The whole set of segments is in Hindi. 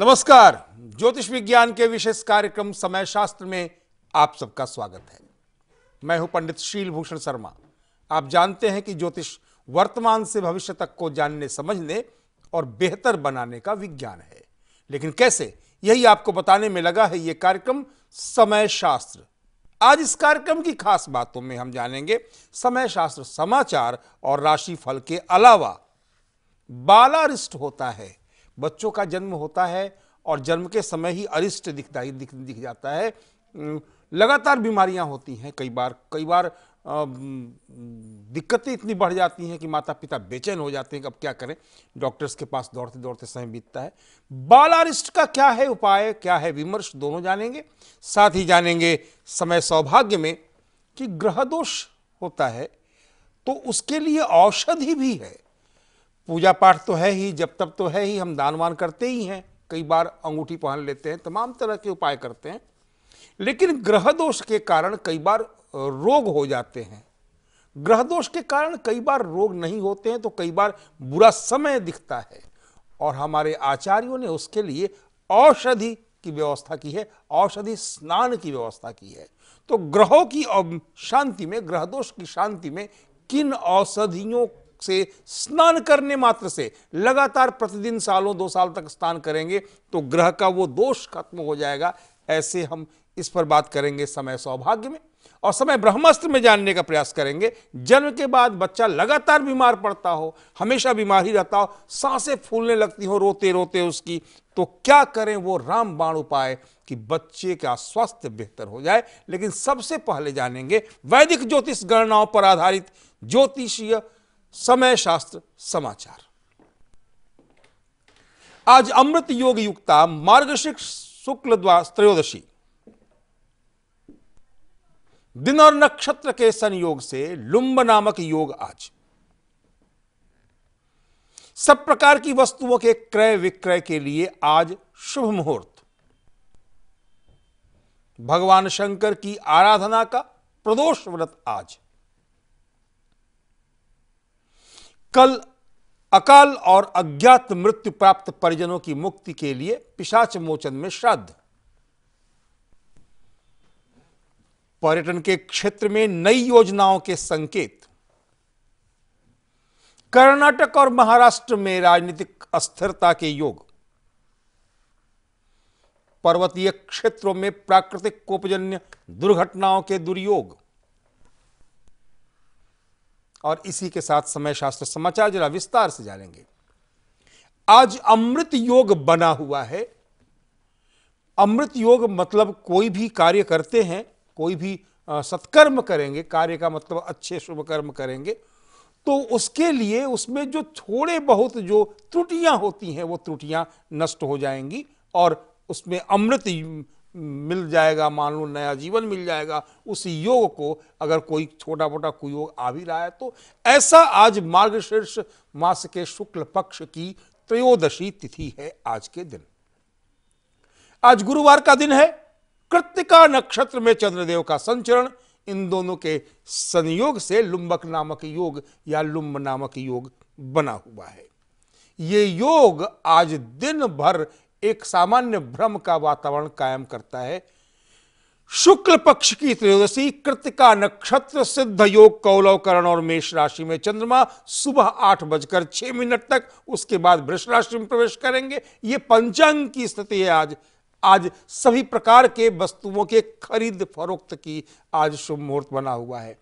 नमस्कार ज्योतिष विज्ञान के विशेष कार्यक्रम समय शास्त्र में आप सबका स्वागत है मैं हूं पंडित शील भूषण शर्मा आप जानते हैं कि ज्योतिष वर्तमान से भविष्य तक को जानने समझने और बेहतर बनाने का विज्ञान है लेकिन कैसे यही आपको बताने में लगा है ये कार्यक्रम समय शास्त्र आज इस कार्यक्रम की खास बातों में हम जानेंगे समय शास्त्र समाचार और राशि फल के अलावा बालारिस्ट होता है बच्चों का जन्म होता है और जन्म के समय ही अरिष्ट दिखता ही दिख, दिख जाता है लगातार बीमारियां होती हैं कई बार कई बार दिक्कतें इतनी बढ़ जाती हैं कि माता पिता बेचैन हो जाते हैं कि अब क्या करें डॉक्टर्स के पास दौड़ते दौड़ते समय बीतता है बालारिष्ट का क्या है उपाय क्या है विमर्श दोनों जानेंगे साथ ही जानेंगे समय सौभाग्य में कि ग्रह दोष होता है तो उसके लिए औषधि भी है पूजा पाठ तो है ही जब तब तो है ही हम दान वान करते ही हैं कई बार अंगूठी पहन लेते हैं तमाम तरह के उपाय करते हैं लेकिन ग्रह दोष के कारण कई बार रोग हो जाते हैं ग्रह दोष के कारण कई बार रोग नहीं होते हैं तो कई बार बुरा समय दिखता है और हमारे आचार्यों ने उसके लिए औषधि की व्यवस्था की है औषधि स्नान की व्यवस्था की है तो ग्रहों की शांति में ग्रह दोष की शांति में किन औषधियों से स्नान करने मात्र से लगातार प्रतिदिन सालों दो साल तक स्नान करेंगे तो ग्रह का वो दोष खत्म हो जाएगा ऐसे हम इस पर बात करेंगे समय सौभाग्य में और समय ब्रह्मास्त्र में जानने का प्रयास करेंगे जन्म के बाद बच्चा लगातार बीमार पड़ता हो हमेशा बीमार ही रहता हो सांसें फूलने लगती हो रोते रोते उसकी तो क्या करें वो रामबाण उपाय कि बच्चे का स्वास्थ्य बेहतर हो जाए लेकिन सबसे पहले जानेंगे वैदिक ज्योतिष गणनाओं पर आधारित ज्योतिषीय समय शास्त्र समाचार आज अमृत योग युक्ता मार्गशीर्ष शुक्ल त्रयोदशी दिन और नक्षत्र के संयोग से लुंब नामक योग आज सब प्रकार की वस्तुओं के क्रय विक्रय के लिए आज शुभ मुहूर्त भगवान शंकर की आराधना का प्रदोष व्रत आज कल अकाल और अज्ञात मृत्यु प्राप्त परिजनों की मुक्ति के लिए पिशाच मोचन में श्राद्ध पर्यटन के क्षेत्र में नई योजनाओं के संकेत कर्नाटक और महाराष्ट्र में राजनीतिक अस्थिरता के योग पर्वतीय क्षेत्रों में प्राकृतिक कोपजन्य दुर्घटनाओं के दुर्योग और इसी के साथ समय शास्त्र समाचार जरा विस्तार से जानेंगे आज अमृत योग बना हुआ है अमृत योग मतलब कोई भी कार्य करते हैं कोई भी सत्कर्म करेंगे कार्य का मतलब अच्छे शुभ कर्म करेंगे तो उसके लिए उसमें जो थोड़े बहुत जो त्रुटियां होती हैं वो त्रुटियां नष्ट हो जाएंगी और उसमें अमृत मिल जाएगा मान लो नया जीवन मिल जाएगा उस योग को अगर कोई छोटा मोटा कुयोग आ भी रहा है तो ऐसा आज मार्गशीर्ष मास के शुक्ल पक्ष की त्रयोदशी तिथि है आज के दिन आज गुरुवार का दिन है कृतिका नक्षत्र में चंद्रदेव का संचरण इन दोनों के संयोग से लुंबक नामक योग या लुम्ब नामक योग बना हुआ है ये योग आज दिन भर एक सामान्य भ्रम का वातावरण कायम करता है शुक्ल पक्ष की त्रयोदशी कृतिका नक्षत्र सिद्ध योग कौलवकरण और मेष राशि में चंद्रमा सुबह आठ बजकर छह मिनट तक उसके बाद वृष राशि में प्रवेश करेंगे ये पंचांग की स्थिति है आज आज सभी प्रकार के वस्तुओं के खरीद फरोख्त की आज शुभ मुहूर्त बना हुआ है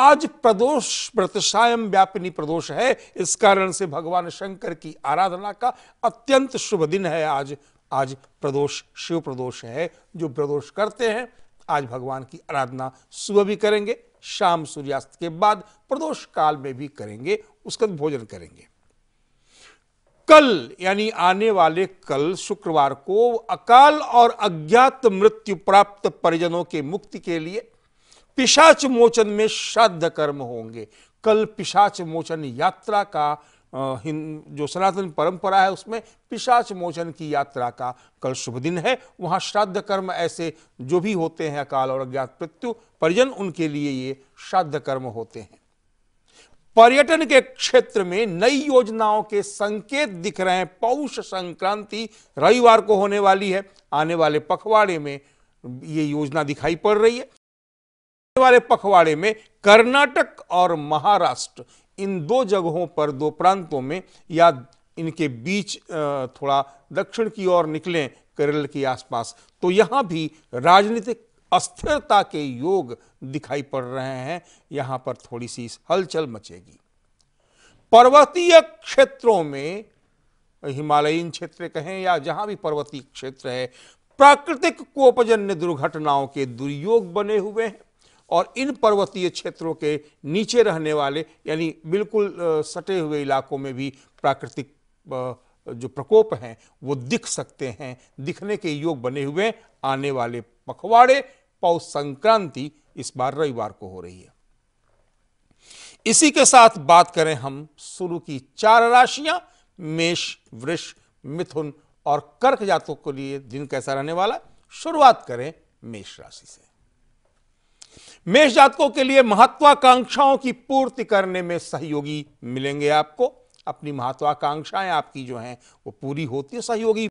आज प्रदोष व्रतसायम व्यापिनी प्रदोष है इस कारण से भगवान शंकर की आराधना का अत्यंत शुभ दिन है आज आज प्रदोष शिव प्रदोष है जो प्रदोष करते हैं आज भगवान की आराधना सुबह भी करेंगे शाम सूर्यास्त के बाद प्रदोष काल में भी करेंगे उसका भोजन करेंगे कल यानी आने वाले कल शुक्रवार को अकाल और अज्ञात मृत्यु प्राप्त परिजनों के मुक्ति के लिए पिशाच मोचन में श्राद्ध कर्म होंगे कल पिशाच मोचन यात्रा का जो सनातन परंपरा है उसमें पिशाच मोचन की यात्रा का कल शुभ दिन है वहाँ श्राद्ध कर्म ऐसे जो भी होते हैं अकाल और अज्ञात मृत्यु परिजन उनके लिए ये श्राद्ध कर्म होते हैं पर्यटन के क्षेत्र में नई योजनाओं के संकेत दिख रहे हैं पौष संक्रांति रविवार को होने वाली है आने वाले पखवाड़े में ये योजना दिखाई पड़ रही है वाले पखवाड़े में कर्नाटक और महाराष्ट्र इन दो जगहों पर दो प्रांतों में या इनके बीच थोड़ा दक्षिण की ओर निकले केरल के आसपास तो यहाँ भी राजनीतिक अस्थिरता के योग दिखाई पड़ रहे हैं यहाँ पर थोड़ी सी हलचल मचेगी पर्वतीय क्षेत्रों में हिमालयीन क्षेत्र कहें या जहां भी पर्वतीय क्षेत्र है प्राकृतिक कोपजन्य दुर्घटनाओं के दुर्योग बने हुए हैं और इन पर्वतीय क्षेत्रों के नीचे रहने वाले यानी बिल्कुल सटे हुए इलाकों में भी प्राकृतिक जो प्रकोप हैं वो दिख सकते हैं दिखने के योग बने हुए आने वाले पखवाड़े पौष संक्रांति इस बार रविवार को हो रही है इसी के साथ बात करें हम शुरू की चार राशियां मेष वृष मिथुन और कर्क जातों के लिए दिन कैसा रहने वाला शुरुआत करें मेष राशि से मेष जातकों के लिए महत्वाकांक्षाओं की पूर्ति करने में सहयोगी मिलेंगे आपको अपनी महत्वाकांक्षाएं आपकी जो हैं वो पूरी होती है सहयोगी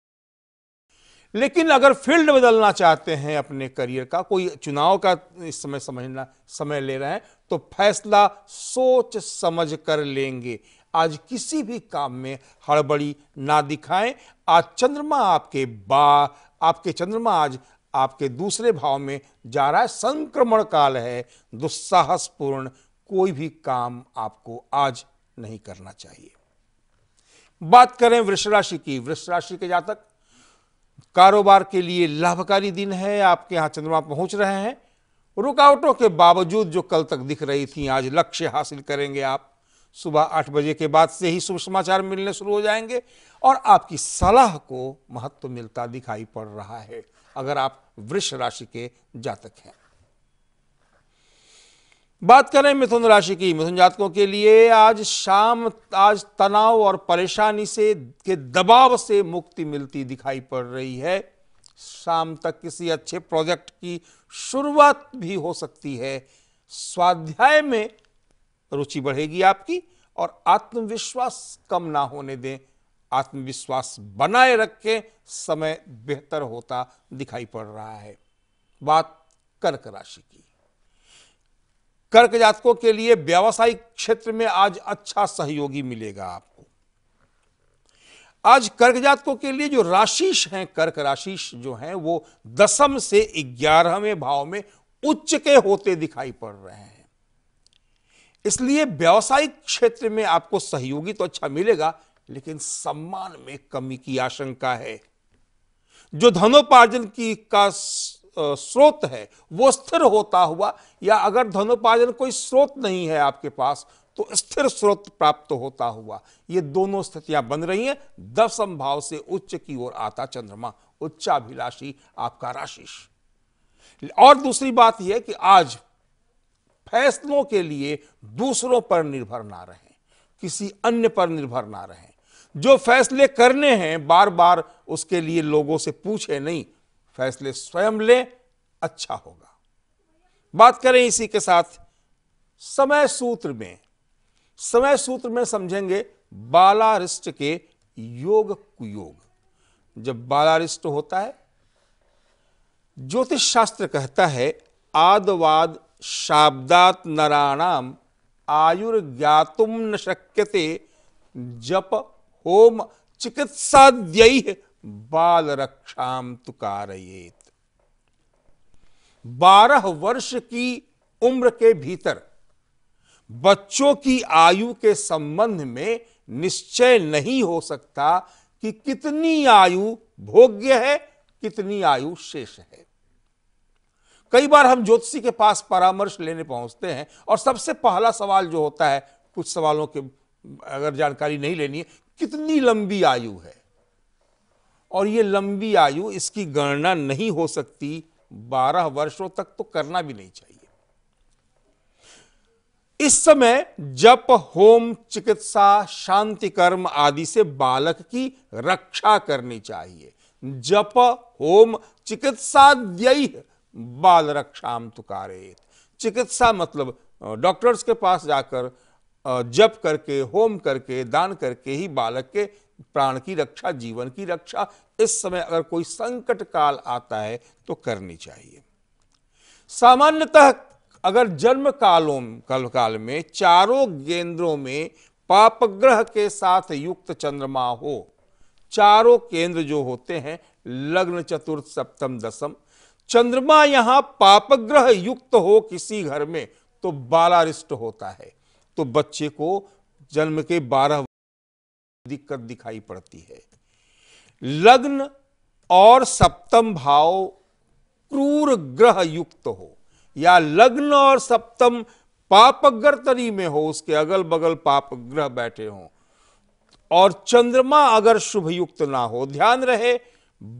लेकिन अगर फील्ड बदलना चाहते हैं अपने करियर का कोई चुनाव का इस समय समझना समय ले रहे हैं तो फैसला सोच समझ कर लेंगे आज किसी भी काम में हड़बड़ी ना दिखाएं आज चंद्रमा आपके बा आपके चंद्रमा आज आपके दूसरे भाव में जा रहा है संक्रमण काल है दुस्साहसपूर्ण कोई भी काम आपको आज नहीं करना चाहिए बात करें वृक्ष राशि की वृक्ष राशि के जातक कारोबार के लिए लाभकारी दिन है आपके यहां चंद्रमा पहुंच रहे हैं रुकावटों के बावजूद जो कल तक दिख रही थी आज लक्ष्य हासिल करेंगे आप सुबह आठ बजे के बाद से ही शुभ समाचार मिलने शुरू हो जाएंगे और आपकी सलाह को महत्व मिलता दिखाई पड़ रहा है अगर आप वृष राशि के जातक हैं बात करें मिथुन राशि की मिथुन जातकों के लिए आज शाम आज तनाव और परेशानी से के दबाव से मुक्ति मिलती दिखाई पड़ रही है शाम तक किसी अच्छे प्रोजेक्ट की शुरुआत भी हो सकती है स्वाध्याय में रुचि बढ़ेगी आपकी और आत्मविश्वास कम ना होने दें आत्मविश्वास बनाए रख के समय बेहतर होता दिखाई पड़ रहा है बात कर्क राशि की कर्क जातकों के लिए व्यावसायिक क्षेत्र में आज अच्छा सहयोगी मिलेगा आपको आज कर्क जातकों के लिए जो राशिश हैं कर्क राशिश जो हैं वो दसम से ग्यारहवें भाव में उच्च के होते दिखाई पड़ रहे हैं इसलिए व्यावसायिक क्षेत्र में आपको सहयोगी तो अच्छा मिलेगा लेकिन सम्मान में कमी की आशंका है जो धनोपार्जन की का स्रोत है वो स्थिर होता हुआ या अगर धनोपार्जन कोई स्रोत नहीं है आपके पास तो स्थिर स्रोत प्राप्त होता हुआ ये दोनों स्थितियां बन रही हैं दसम भाव से उच्च की ओर आता चंद्रमा उच्चाभिलाषी आपका राशिश और दूसरी बात यह कि आज फैसलों के लिए दूसरों पर निर्भर ना रहें किसी अन्य पर निर्भर ना रहें जो फैसले करने हैं बार बार उसके लिए लोगों से पूछे नहीं फैसले स्वयं ले अच्छा होगा बात करें इसी के साथ समय सूत्र में समय सूत्र में समझेंगे बालारिष्ट के योग कुयोग जब बालारिष्ट होता है ज्योतिष शास्त्र कहता है आदवाद शाब्दात नाराणाम आयुर्ज्ञातुम न शक्यते जप ओम चिकित्साद्यै बाल रक्षा तुकार बारह वर्ष की उम्र के भीतर बच्चों की आयु के संबंध में निश्चय नहीं हो सकता कि कितनी आयु भोग्य है कितनी आयु शेष है कई बार हम ज्योतिषी के पास परामर्श लेने पहुंचते हैं और सबसे पहला सवाल जो होता है कुछ सवालों के अगर जानकारी नहीं लेनी है कितनी लंबी आयु है और ये लंबी आयु इसकी गणना नहीं हो सकती बारह वर्षों तक तो करना भी नहीं चाहिए इस समय जप होम चिकित्सा शांति कर्म आदि से बालक की रक्षा करनी चाहिए जप होम चिकित्सा व्यय बाल रक्षा तुकारेत चिकित्सा मतलब डॉक्टर्स के पास जाकर जप करके होम करके दान करके ही बालक के प्राण की रक्षा जीवन की रक्षा इस समय अगर कोई संकट काल आता है तो करनी चाहिए सामान्यतः अगर जन्म कालों कल काल में चारों केंद्रों में पापग्रह के साथ युक्त चंद्रमा हो चारों केंद्र जो होते हैं लग्न चतुर्थ सप्तम दशम चंद्रमा यहां पापग्रह युक्त हो किसी घर में तो बालारिष्ट होता है तो बच्चे को जन्म के बारह दिक्कत दिखाई पड़ती है लग्न और सप्तम भाव क्रूर ग्रह युक्त हो या लग्न और सप्तम पापग्रतरी में हो उसके अगल बगल पाप ग्रह बैठे हों और चंद्रमा अगर शुभ युक्त ना हो ध्यान रहे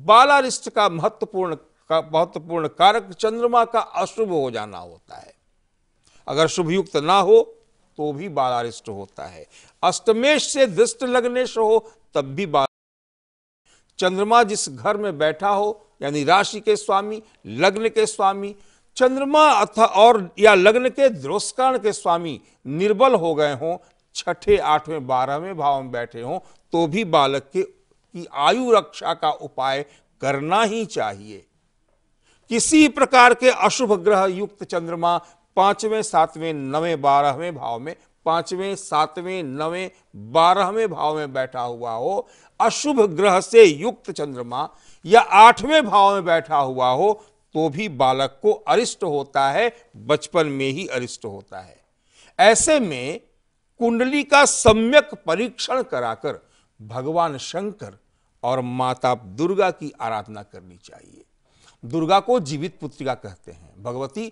बालारिष्ट का महत्वपूर्ण का महत्वपूर्ण कारक चंद्रमा का अशुभ हो जाना होता है अगर शुभ युक्त ना हो तो भी बालारिष्ट होता है अष्टमेश से दृष्ट लगने से हो तब भी बाल चंद्रमा जिस घर में बैठा हो यानी राशि के स्वामी लग्न के स्वामी चंद्रमा अथा और या लग्न के द्रोस्कर्ण के स्वामी निर्बल हो गए हों छठे आठवें बारहवें भाव में बैठे हों तो भी बालक के की आयु रक्षा का उपाय करना ही चाहिए किसी प्रकार के अशुभ ग्रह युक्त चंद्रमा पांचवें सातवें नवें बारहवें भाव में पांचवें सातवें नवें बारहवें भाव में बैठा हुआ हो अशुभ ग्रह से युक्त चंद्रमा या आठवें भाव में बैठा हुआ हो तो भी बालक को अरिष्ट होता है बचपन में ही अरिष्ट होता है ऐसे में कुंडली का सम्यक परीक्षण कराकर भगवान शंकर और माता दुर्गा की आराधना करनी चाहिए दुर्गा को जीवित पुत्रिका कहते हैं भगवती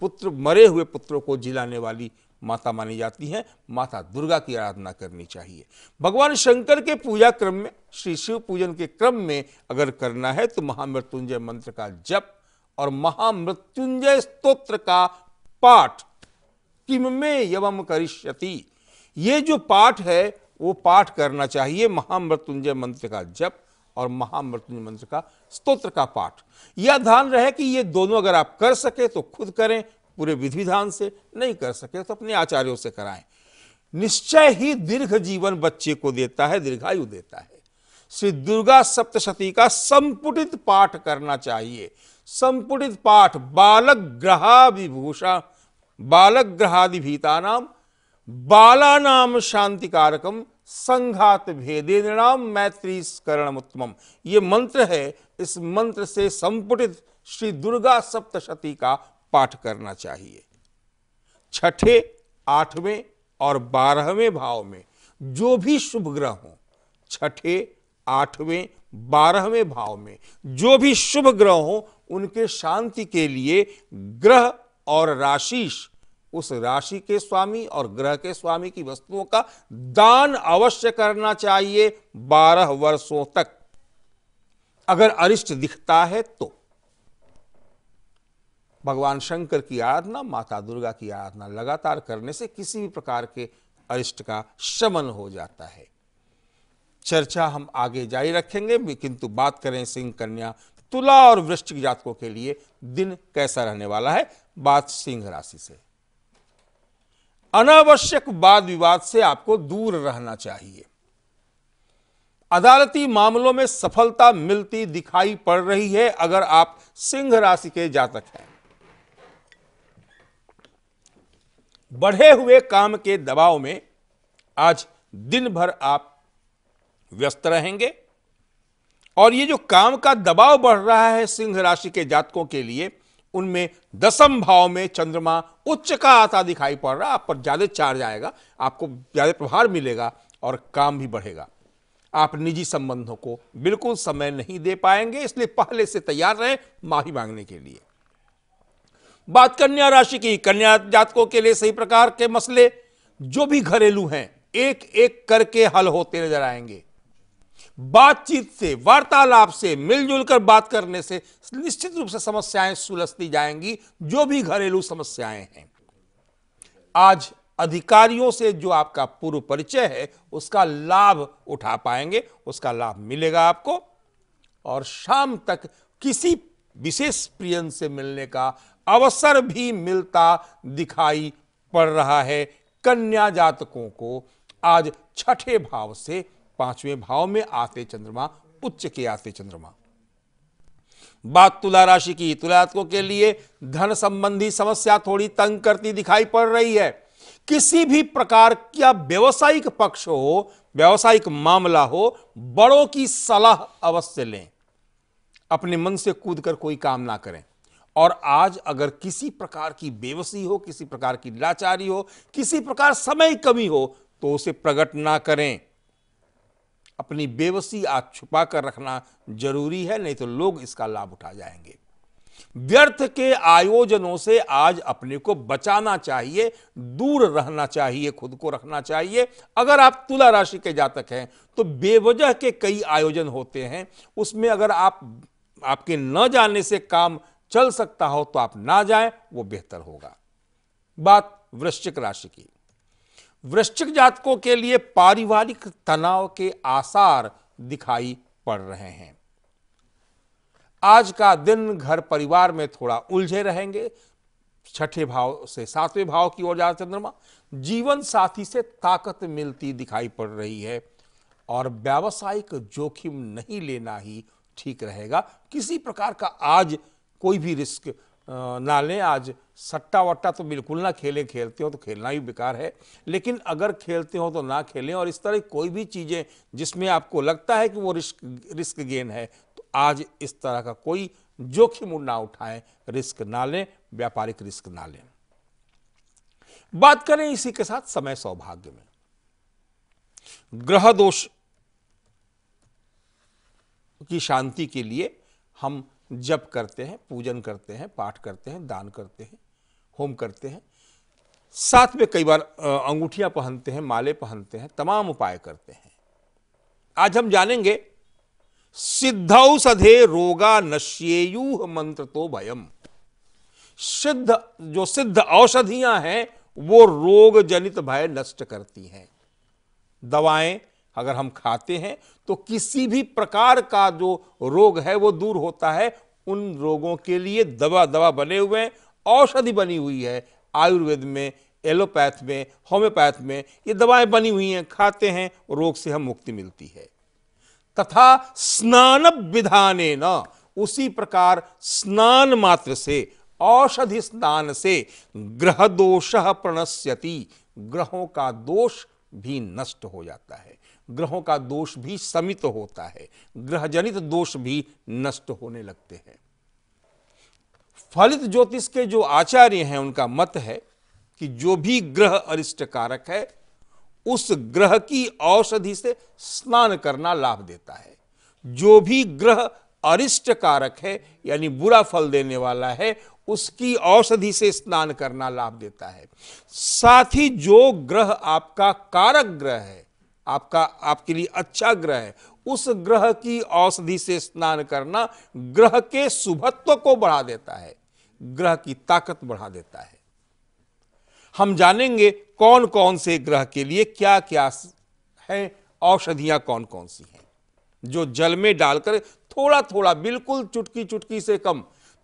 पुत्र मरे हुए पुत्रों को जिलाने वाली माता मानी जाती हैं माता दुर्गा की आराधना करनी चाहिए भगवान शंकर के पूजा क्रम में श्री शिव पूजन के क्रम में अगर करना है तो महामृत्युंजय मंत्र का जप और महामृत्युंजय स्त्रोत्र का पाठ किम में यवम करिष्यति ये जो पाठ है वो पाठ करना चाहिए महामृत्युंजय मंत्र का जप और महामृत्युंजय मंत्र का स्तोत्र का पाठ यह ध्यान रहे कि ये दोनों अगर आप कर सके तो खुद करें पूरे विधि विधान से नहीं कर सके तो अपने आचार्यों से कराएं निश्चय ही दीर्घ जीवन बच्चे को देता है दीर्घायु देता है श्री दुर्गा सप्तशती का संपुटित पाठ करना चाहिए संपुटित पाठ बालक ग्रहा विभूषा बालक ग्रहादि भीता नाम बालानाम शांति कारकम संघात भेदे नाम मैत्री स्करण उत्तम ये मंत्र है इस मंत्र से संपुटित श्री दुर्गा सप्तशती का पाठ करना चाहिए छठे आठवें और बारहवें भाव में जो भी शुभ ग्रह हो छठे आठवें बारहवें भाव में जो भी शुभ ग्रह हो उनके शांति के लिए ग्रह और राशिश उस राशि के स्वामी और ग्रह के स्वामी की वस्तुओं का दान अवश्य करना चाहिए बारह वर्षों तक अगर अरिष्ट दिखता है तो भगवान शंकर की आराधना माता दुर्गा की आराधना लगातार करने से किसी भी प्रकार के अरिष्ट का शमन हो जाता है चर्चा हम आगे जारी रखेंगे किंतु बात करें सिंह कन्या तुला और वृश्चिक जातकों के लिए दिन कैसा रहने वाला है बात सिंह राशि से अनावश्यक वाद विवाद से आपको दूर रहना चाहिए अदालती मामलों में सफलता मिलती दिखाई पड़ रही है अगर आप सिंह राशि के जातक हैं बढ़े हुए काम के दबाव में आज दिन भर आप व्यस्त रहेंगे और ये जो काम का दबाव बढ़ रहा है सिंह राशि के जातकों के लिए उनमें दसम भाव में चंद्रमा उच्च का आता दिखाई पड़ रहा आप पर ज़्यादा चार्ज आएगा आपको ज़्यादा प्रभार मिलेगा और काम भी बढ़ेगा आप निजी संबंधों को बिल्कुल समय नहीं दे पाएंगे इसलिए पहले से तैयार रहें माफी मांगने के लिए बात कन्या राशि की कन्या जातकों के लिए सही प्रकार के मसले जो भी घरेलू हैं एक एक करके हल होते नजर आएंगे बातचीत से वार्तालाप से मिलजुल कर बात करने से निश्चित रूप से समस्याएं सुलझती जाएंगी जो भी घरेलू समस्याएं हैं आज अधिकारियों से जो आपका पूर्व परिचय है उसका लाभ उठा पाएंगे उसका लाभ मिलेगा आपको और शाम तक किसी विशेष प्रियन से मिलने का अवसर भी मिलता दिखाई पड़ रहा है कन्या जातकों को आज छठे भाव से पांचवें भाव में आते चंद्रमा उच्च के आते चंद्रमा बात तुला राशि की तुला के लिए धन संबंधी समस्या थोड़ी तंग करती दिखाई पड़ रही है किसी भी प्रकार का व्यवसायिक पक्ष हो व्यवसायिक मामला हो बड़ों की सलाह अवश्य लें अपने मन से कूदकर कोई काम ना करें और आज अगर किसी प्रकार की बेवसी हो किसी प्रकार की लाचारी हो किसी प्रकार समय कमी हो तो उसे प्रकट ना करें अपनी बेबसी आज छुपा कर रखना जरूरी है नहीं तो लोग इसका लाभ उठा जाएंगे व्यर्थ के आयोजनों से आज अपने को बचाना चाहिए दूर रहना चाहिए खुद को रखना चाहिए अगर आप तुला राशि के जातक हैं तो बेवजह के कई आयोजन होते हैं उसमें अगर आप आपके न जाने से काम चल सकता हो तो आप ना जाएं वो बेहतर होगा बात वृश्चिक राशि की वृश्चिक जातकों के लिए पारिवारिक तनाव के आसार दिखाई पड़ रहे हैं आज का दिन घर परिवार में थोड़ा उलझे रहेंगे छठे भाव से सातवें भाव की ओर जा चंद्रमा जीवन साथी से ताकत मिलती दिखाई पड़ रही है और व्यावसायिक जोखिम नहीं लेना ही ठीक रहेगा किसी प्रकार का आज कोई भी रिस्क नाले आज सट्टा वट्टा तो बिल्कुल ना खेलें खेलते हो तो खेलना ही बेकार है लेकिन अगर खेलते हो तो ना खेलें और इस तरह कोई भी चीज़ें जिसमें आपको लगता है कि वो रिस्क रिस्क गेन है तो आज इस तरह का कोई जोखिम ना उठाएं रिस्क ना लें व्यापारिक रिस्क ना लें बात करें इसी के साथ समय सौभाग्य में ग्रह दोष की शांति के लिए हम जप करते हैं पूजन करते हैं पाठ करते हैं दान करते हैं होम करते हैं साथ में कई बार अंगूठियां पहनते हैं माले पहनते हैं तमाम उपाय करते हैं आज हम जानेंगे सिद्ध औषधे रोगा नश्येयूह मंत्र तो भयम सिद्ध जो सिद्ध औषधियां हैं वो रोग जनित भय नष्ट करती हैं दवाएं अगर हम खाते हैं तो किसी भी प्रकार का जो रोग है वो दूर होता है उन रोगों के लिए दवा दवा बने हुए हैं औषधि बनी हुई है आयुर्वेद में एलोपैथ में होम्योपैथ में ये दवाएं बनी हुई हैं खाते हैं रोग से हम मुक्ति मिलती है तथा स्नान विधाने न उसी प्रकार स्नान मात्र से औषधि स्नान से ग्रह दोष प्रणश्यति ग्रहों का दोष भी नष्ट हो जाता है ग्रहों का दोष भी समित होता है ग्रह जनित दोष भी नष्ट होने लगते हैं फलित ज्योतिष के जो आचार्य हैं उनका मत है कि जो भी ग्रह अरिष्ट कारक है उस ग्रह की औषधि से स्नान करना लाभ देता है जो भी ग्रह अरिष्ट कारक है यानी बुरा फल देने वाला है उसकी औषधि से स्नान करना लाभ देता है साथ ही जो ग्रह आपका कारक ग्रह है आपका आपके लिए अच्छा ग्रह है उस ग्रह की औषधि से स्नान करना ग्रह के शुभत्व को बढ़ा देता है ग्रह की ताकत बढ़ा देता है हम जानेंगे कौन कौन से ग्रह के लिए क्या क्या है औषधियां कौन कौन सी हैं जो जल में डालकर थोड़ा थोड़ा बिल्कुल चुटकी चुटकी से कम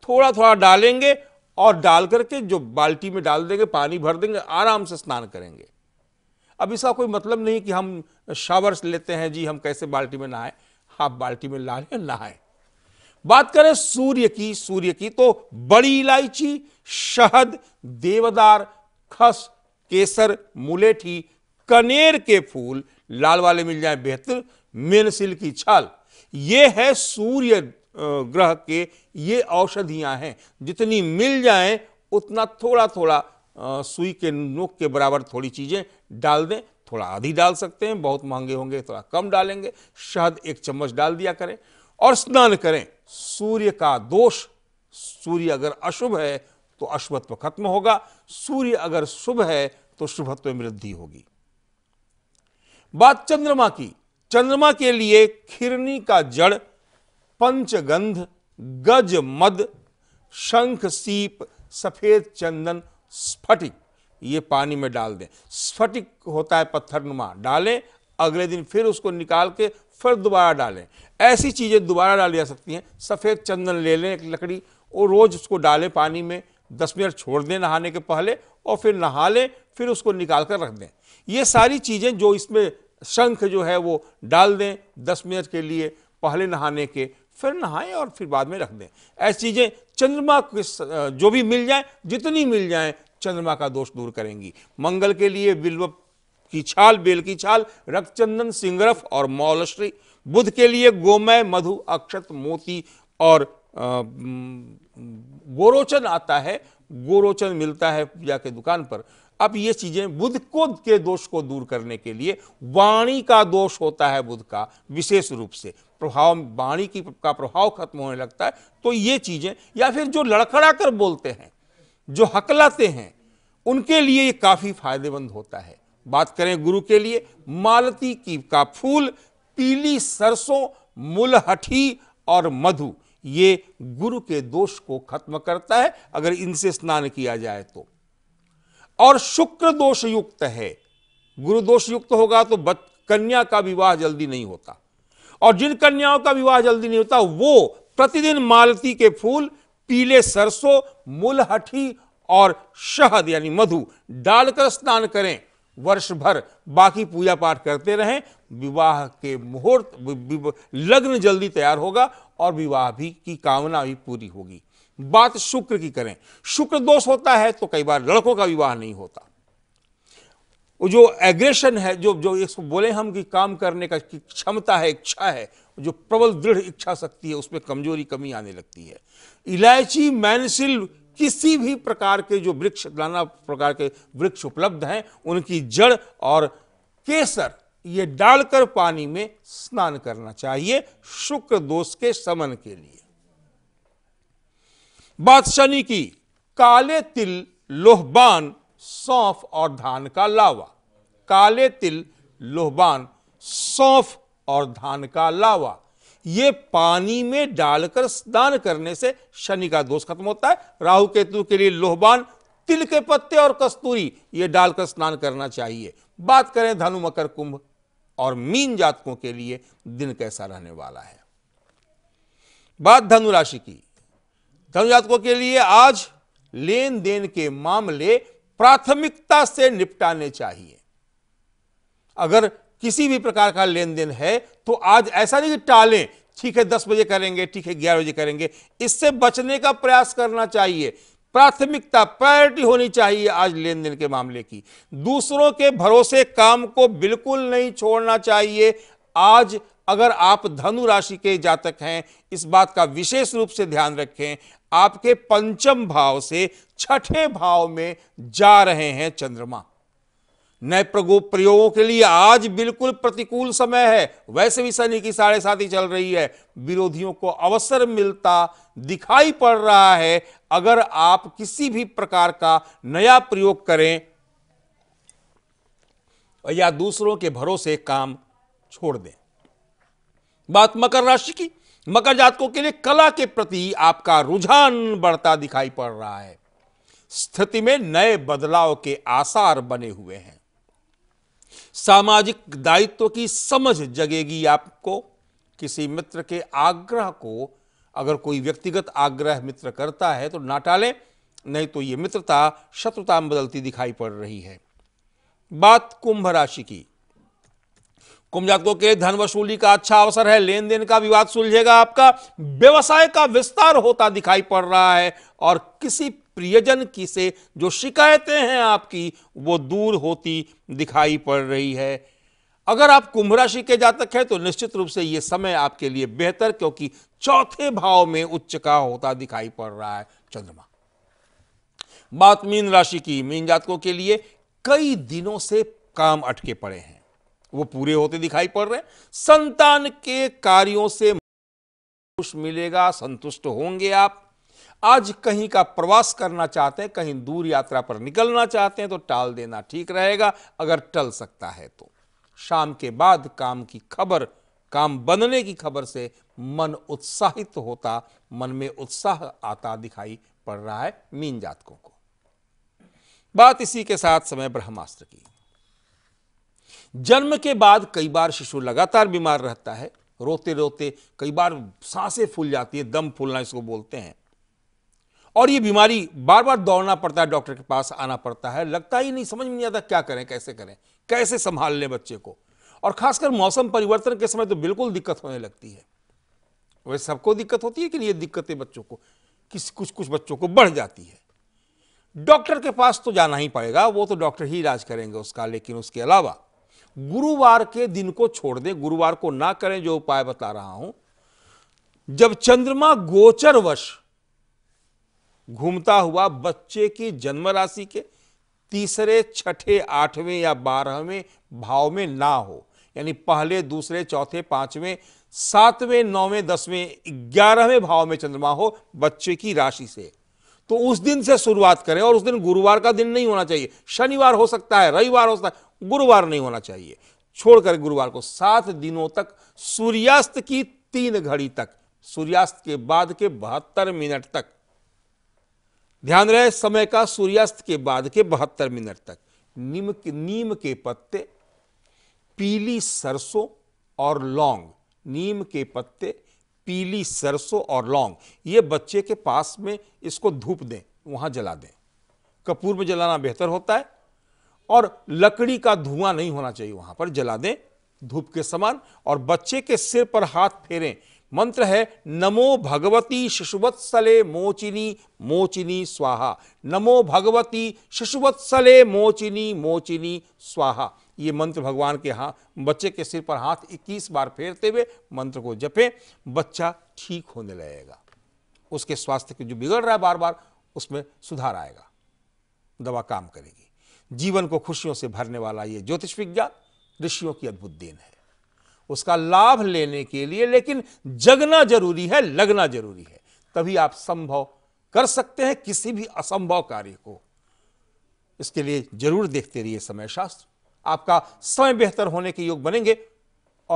थोड़ा थोड़ा डालेंगे और डाल करके जो बाल्टी में डाल देंगे पानी भर देंगे आराम से स्नान करेंगे अब इसका कोई मतलब नहीं कि हम शावर्स लेते हैं जी हम कैसे बाल्टी में नहाएं आप बाल्टी में ला लें नहाएं बात करें सूर्य की सूर्य की तो बड़ी इलायची शहद देवदार खस केसर मुलेठी कनेर के फूल लाल वाले मिल जाए बेहतर मेनसिल की छाल ये है सूर्य ग्रह के ये औषधियां हैं जितनी मिल जाए उतना थोड़ा थोड़ा सुई के नोक के बराबर थोड़ी चीज़ें डाल दें थोड़ा आधी डाल सकते हैं बहुत महंगे होंगे थोड़ा कम डालेंगे शहद एक चम्मच डाल दिया करें और स्नान करें सूर्य का दोष सूर्य अगर अशुभ है तो अशुभत्व खत्म होगा सूर्य अगर शुभ है तो शुभत्व में वृद्धि होगी बात चंद्रमा की चंद्रमा के लिए खिरनी का जड़ पंचगंध गज मद शंख सीप सफेद चंदन स्फटिक ये पानी में डाल दें स्फटिक होता है पत्थरनुमा डालें अगले दिन फिर उसको निकाल के फिर दोबारा डालें ऐसी चीज़ें दोबारा डाली जा सकती हैं सफ़ेद चंदन ले लें एक लकड़ी और रोज़ उसको डालें पानी में दस मिनट छोड़ दें नहाने के पहले और फिर नहा लें फिर उसको निकाल कर रख दें ये सारी चीज़ें जो इसमें शंख जो है वो डाल दें दस मिनट के लिए पहले नहाने के फिर नहाएं और फिर बाद में रख दें ऐसी चीज़ें चंद्रमा जो भी मिल जाए जितनी मिल जाए चंद्रमा का दोष दूर करेंगी मंगल के लिए बिल्व की छाल बेल की छाल रक्तचंदन सिंगरफ और मौलश्री बुध के लिए गोमय मधु अक्षत मोती और गोरोचन आता है गोरोचन मिलता है पूजा के दुकान पर अब ये चीजें बुद्ध को के दोष को दूर करने के लिए वाणी का दोष होता है बुद्ध का विशेष रूप से प्रभाव वाणी की का प्रभाव खत्म होने लगता है तो ये चीजें या फिर जो लड़खड़ा कर बोलते हैं जो हकलाते हैं उनके लिए ये काफी फायदेमंद होता है बात करें गुरु के लिए मालती की का फूल पीली सरसों मुलहठी और मधु ये गुरु के दोष को खत्म करता है अगर इनसे स्नान किया जाए तो और शुक्र दोष युक्त है गुरु दोष युक्त होगा तो बच कन्या का विवाह जल्दी नहीं होता और जिन कन्याओं का विवाह जल्दी नहीं होता वो प्रतिदिन मालती के फूल पीले सरसों मूलहठी और शहद यानी मधु डालकर स्नान करें वर्ष भर बाकी पूजा पाठ करते रहें विवाह के मुहूर्त लग्न जल्दी तैयार होगा और विवाह भी की कामना भी पूरी होगी बात शुक्र की करें शुक्र दोष होता है तो कई बार लड़कों का विवाह नहीं होता जो एग्रेशन है जो जो इसको बोले हम कि काम करने का क्षमता है इच्छा है जो प्रबल दृढ़ इच्छा शक्ति है उसमें कमजोरी कमी आने लगती है इलायची मैनसिल किसी भी प्रकार के जो वृक्ष नाना प्रकार के वृक्ष उपलब्ध हैं उनकी जड़ और केसर ये डालकर पानी में स्नान करना चाहिए शुक्र दोष के समन के लिए बादशानी की काले तिल लोहबान सौंफ और धान का लावा काले तिल लोहबान सौंफ और धान का लावा ये पानी में डालकर स्नान करने से शनि का दोष खत्म होता है राहु केतु के लिए लोहबान तिल के पत्ते और कस्तूरी ये डालकर स्नान करना चाहिए बात करें धनु मकर कुंभ और मीन जातकों के लिए दिन कैसा रहने वाला है बात धनु राशि की धनु जातकों के लिए आज लेन देन के मामले प्राथमिकता से निपटाने चाहिए अगर किसी भी प्रकार का लेन देन है तो आज ऐसा नहीं कि टालें ठीक है दस बजे करेंगे ठीक है ग्यारह बजे करेंगे इससे बचने का प्रयास करना चाहिए प्राथमिकता प्रायोरिटी होनी चाहिए आज लेन देन के मामले की दूसरों के भरोसे काम को बिल्कुल नहीं छोड़ना चाहिए आज अगर आप धनु राशि के जातक हैं इस बात का विशेष रूप से ध्यान रखें आपके पंचम भाव से छठे भाव में जा रहे हैं चंद्रमा नए प्रयोगों के लिए आज बिल्कुल प्रतिकूल समय है वैसे भी शनि की साढ़े साथ ही चल रही है विरोधियों को अवसर मिलता दिखाई पड़ रहा है अगर आप किसी भी प्रकार का नया प्रयोग करें या दूसरों के भरोसे काम छोड़ दें बात मकर राशि की मकर जातकों के लिए कला के प्रति आपका रुझान बढ़ता दिखाई पड़ रहा है स्थिति में नए बदलाव के आसार बने हुए हैं सामाजिक दायित्व की समझ जगेगी आपको किसी मित्र के आग्रह को अगर कोई व्यक्तिगत आग्रह मित्र करता है तो ना टाले नहीं तो ये मित्रता शत्रुता में बदलती दिखाई पड़ रही है बात कुंभ राशि की कुंभ जातकों के धन वसूली का अच्छा अवसर है लेन देन का विवाद सुलझेगा आपका व्यवसाय का विस्तार होता दिखाई पड़ रहा है और किसी प्रियजन की से जो शिकायतें हैं आपकी वो दूर होती दिखाई पड़ रही है अगर आप कुंभ राशि के जातक हैं तो निश्चित रूप से ये समय आपके लिए बेहतर क्योंकि चौथे भाव में उच्च का होता दिखाई पड़ रहा है चंद्रमा बात मीन राशि की मीन जातकों के लिए कई दिनों से काम अटके पड़े हैं वो पूरे होते दिखाई पड़ रहे हैं संतान के कार्यों से खुश मिलेगा संतुष्ट होंगे आप आज कहीं का प्रवास करना चाहते हैं कहीं दूर यात्रा पर निकलना चाहते हैं तो टाल देना ठीक रहेगा अगर टल सकता है तो शाम के बाद काम की खबर काम बनने की खबर से मन उत्साहित होता मन में उत्साह आता दिखाई पड़ रहा है मीन जातकों को बात इसी के साथ समय ब्रह्मास्त्र की जन्म के बाद कई बार शिशु लगातार बीमार रहता है रोते रोते कई बार सांसें फूल जाती है दम फूलना इसको बोलते हैं और ये बीमारी बार बार दौड़ना पड़ता है डॉक्टर के पास आना पड़ता है लगता ही नहीं समझ में नहीं आता क्या करें कैसे करें कैसे संभाल लें बच्चे को और खासकर मौसम परिवर्तन के समय तो बिल्कुल दिक्कत होने लगती है वैसे सबको दिक्कत होती है कि ये दिक्कतें बच्चों को किस कुछ कुछ बच्चों को बढ़ जाती है डॉक्टर के पास तो जाना ही पड़ेगा वो तो डॉक्टर ही इलाज करेंगे उसका लेकिन उसके अलावा गुरुवार के दिन को छोड़ दें गुरुवार को ना करें जो उपाय बता रहा हूं जब चंद्रमा गोचरवश घूमता हुआ बच्चे की जन्म राशि के तीसरे छठे आठवें या बारहवें भाव में ना हो यानी पहले दूसरे चौथे पांचवें सातवें नौवें दसवें ग्यारहवें भाव में चंद्रमा हो बच्चे की राशि से तो उस दिन से शुरुआत करें और उस दिन गुरुवार का दिन नहीं होना चाहिए शनिवार हो सकता है रविवार हो सकता है गुरुवार नहीं होना चाहिए छोड़कर गुरुवार को सात दिनों तक सूर्यास्त की तीन घड़ी तक सूर्यास्त के बाद के बहत्तर मिनट तक ध्यान रहे समय का सूर्यास्त के बाद के बहत्तर मिनट तक नीम के नीम के पत्ते पीली सरसों और लौंग नीम के पत्ते पीली सरसों और लौंग ये बच्चे के पास में इसको धूप दें वहाँ जला दें कपूर में जलाना बेहतर होता है और लकड़ी का धुआं नहीं होना चाहिए वहाँ पर जला दें धूप के समान और बच्चे के सिर पर हाथ फेरें मंत्र है नमो भगवती शिशुवत्सले मोचिनी मोचिनी स्वाहा नमो भगवती शिशुवत्सले मोचिनी मोचिनी स्वाहा ये मंत्र भगवान के हाथ बच्चे के सिर पर हाथ 21 बार फेरते हुए मंत्र को जपें बच्चा ठीक होने लगेगा उसके स्वास्थ्य के जो बिगड़ रहा है बार बार उसमें सुधार आएगा दवा काम करेगी जीवन को खुशियों से भरने वाला ये ज्योतिष विज्ञान ऋषियों की अद्भुत देन है उसका लाभ लेने के लिए लेकिन जगना जरूरी है लगना जरूरी है तभी आप संभव कर सकते हैं किसी भी असंभव कार्य को इसके लिए जरूर देखते रहिए समय शास्त्र आपका समय बेहतर होने के योग बनेंगे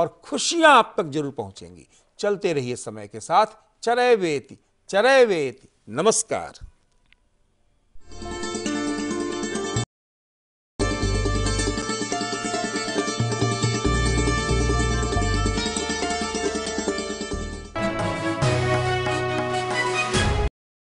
और खुशियां आप तक जरूर पहुंचेंगी चलते रहिए समय के साथ चरय वेति चरय वेति नमस्कार